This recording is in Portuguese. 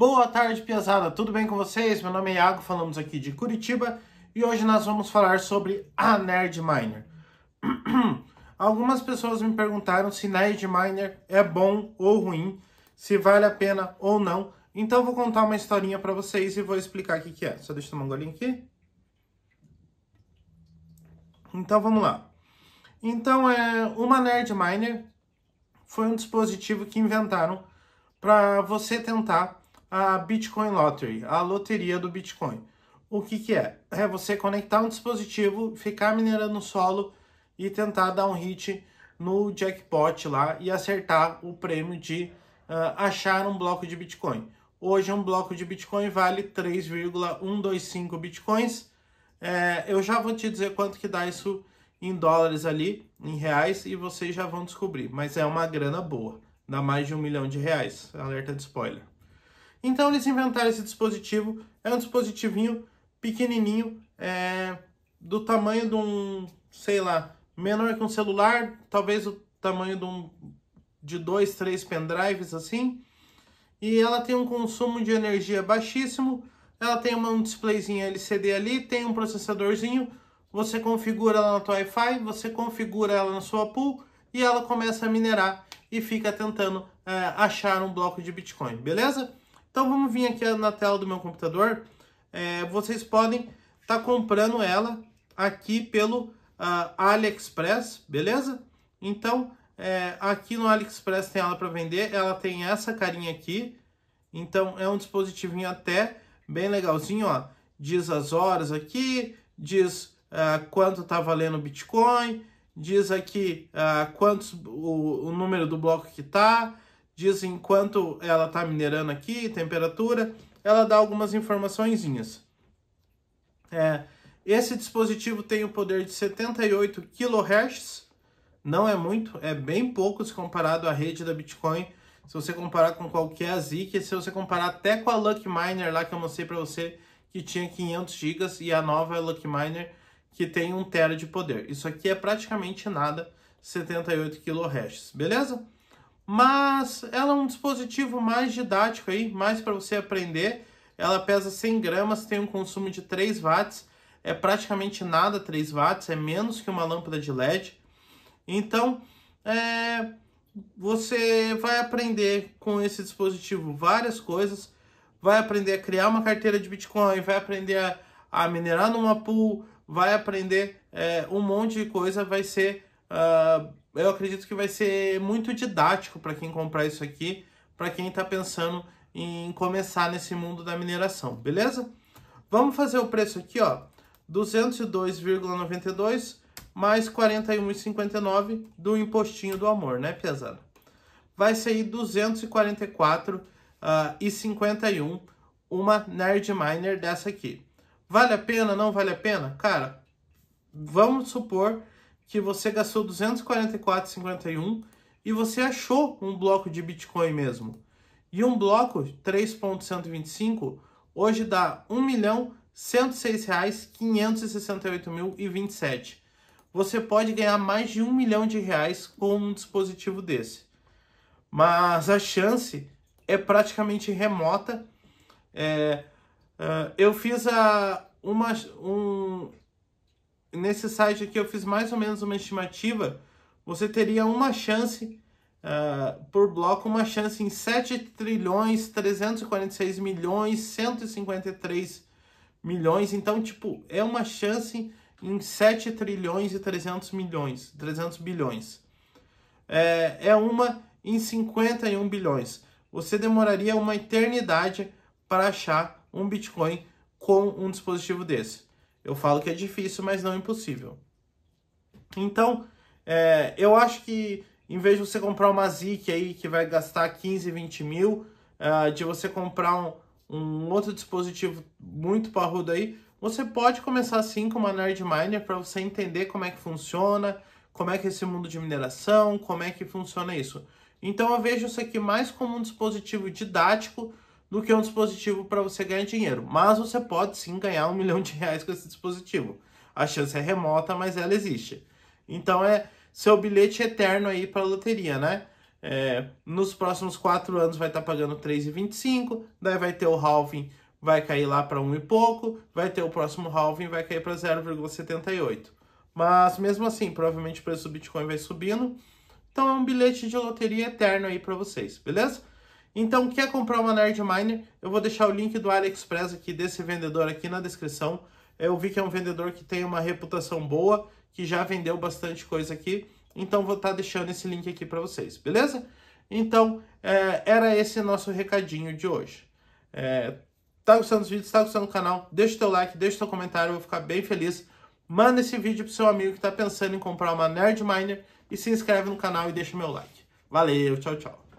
Boa tarde, Piazada. Tudo bem com vocês? Meu nome é Iago, falamos aqui de Curitiba e hoje nós vamos falar sobre a Nerd Miner. Algumas pessoas me perguntaram se Nerd Miner é bom ou ruim, se vale a pena ou não. Então eu vou contar uma historinha para vocês e vou explicar o que, que é. Só deixa eu tomar um golinho aqui. Então vamos lá. Então é uma Nerd Miner foi um dispositivo que inventaram para você tentar a Bitcoin Lottery, a loteria do Bitcoin. O que, que é? É você conectar um dispositivo, ficar minerando o solo e tentar dar um hit no jackpot lá e acertar o prêmio de uh, achar um bloco de Bitcoin. Hoje um bloco de Bitcoin vale 3,125 Bitcoins. É, eu já vou te dizer quanto que dá isso em dólares ali, em reais, e vocês já vão descobrir. Mas é uma grana boa, dá mais de um milhão de reais. Alerta de spoiler. Então eles inventaram esse dispositivo, é um dispositivinho pequenininho, é, do tamanho de um, sei lá, menor que um celular, talvez o tamanho de, um, de dois, três pendrives assim. E ela tem um consumo de energia baixíssimo, ela tem uma, um displayzinho LCD ali, tem um processadorzinho, você configura ela na tua Wi-Fi, você configura ela na sua pool e ela começa a minerar e fica tentando é, achar um bloco de Bitcoin, beleza? Então vamos vir aqui na tela do meu computador. É, vocês podem estar tá comprando ela aqui pelo uh, AliExpress, beleza? Então é, aqui no AliExpress tem ela para vender. Ela tem essa carinha aqui. Então é um dispositivinho até bem legalzinho, ó. Diz as horas aqui, diz uh, quanto tá valendo o Bitcoin, diz aqui uh, quantos o, o número do bloco que tá, diz assim, enquanto ela está minerando aqui, temperatura, ela dá algumas informaçõeszinhas É, esse dispositivo tem o poder de 78 kHz, não é muito, é bem pouco se comparado à rede da Bitcoin, se você comparar com qualquer ASIC, se você comparar até com a Lucky Miner lá que eu mostrei para você, que tinha 500 GB, e a nova Lucky Miner que tem 1 tera de poder. Isso aqui é praticamente nada, 78 kHz, beleza? mas ela é um dispositivo mais didático aí, mais para você aprender. Ela pesa 100 gramas, tem um consumo de 3 watts, é praticamente nada 3 watts, é menos que uma lâmpada de LED. Então, é, você vai aprender com esse dispositivo várias coisas, vai aprender a criar uma carteira de Bitcoin, vai aprender a, a minerar numa pool, vai aprender é, um monte de coisa, vai ser Uh, eu acredito que vai ser muito didático para quem comprar isso aqui, para quem está pensando em começar nesse mundo da mineração, beleza? Vamos fazer o preço aqui, ó, 202,92 mais 41,59 do impostinho do amor, né, pesado? Vai sair 244 uh, e 51 ah, uma Nerd Miner dessa aqui. Vale a pena? Não vale a pena? Cara, vamos supor que você gastou 244,51 e você achou um bloco de Bitcoin mesmo. E um bloco 3.125 hoje dá R$ 1.106.568.027. Você pode ganhar mais de um milhão de reais com um dispositivo desse. Mas a chance é praticamente remota. É, é eu fiz a, uma, um, nesse site aqui eu fiz mais ou menos uma estimativa, você teria uma chance uh, por bloco, uma chance em 7 trilhões 346 milhões 153 milhões. Então, tipo, é uma chance em 7 trilhões e 300 milhões, 300 bilhões. É, é uma em 51 bilhões. Você demoraria uma eternidade para achar um Bitcoin com um dispositivo desse. Eu falo que é difícil, mas não impossível. Então, é, eu acho que em vez de você comprar uma ZIC aí que vai gastar 15, 20 mil, uh, de você comprar um, um, outro dispositivo muito parrudo aí, você pode começar assim com uma Nerd Miner para você entender como é que funciona, como é que é esse mundo de mineração, como é que funciona isso. Então eu vejo isso aqui mais como um dispositivo didático do que um dispositivo para você ganhar dinheiro. Mas você pode sim ganhar um milhão de reais com esse dispositivo. A chance é remota, mas ela existe. Então é seu bilhete eterno aí para loteria, né? É, nos próximos quatro anos vai estar tá pagando 3,25, daí vai ter o halving, vai cair lá para um e pouco, vai ter o próximo halving, vai cair para 0,78. Mas mesmo assim, provavelmente o preço do Bitcoin vai subindo. Então é um bilhete de loteria eterno aí para vocês, beleza? Então, quer comprar uma Nerd Miner? Eu vou deixar o link do AliExpress aqui desse vendedor aqui na descrição. Eu vi que é um vendedor que tem uma reputação boa, que já vendeu bastante coisa aqui. Então, vou estar tá deixando esse link aqui para vocês, beleza? Então, é, era esse nosso recadinho de hoje. É, tá gostando dos vídeos? Tá gostando do canal? Deixa o teu like, deixa o teu comentário, eu vou ficar bem feliz. Manda esse vídeo pro seu amigo que tá pensando em comprar uma Nerd Miner e se inscreve no canal e deixa o meu like. Valeu, tchau, tchau.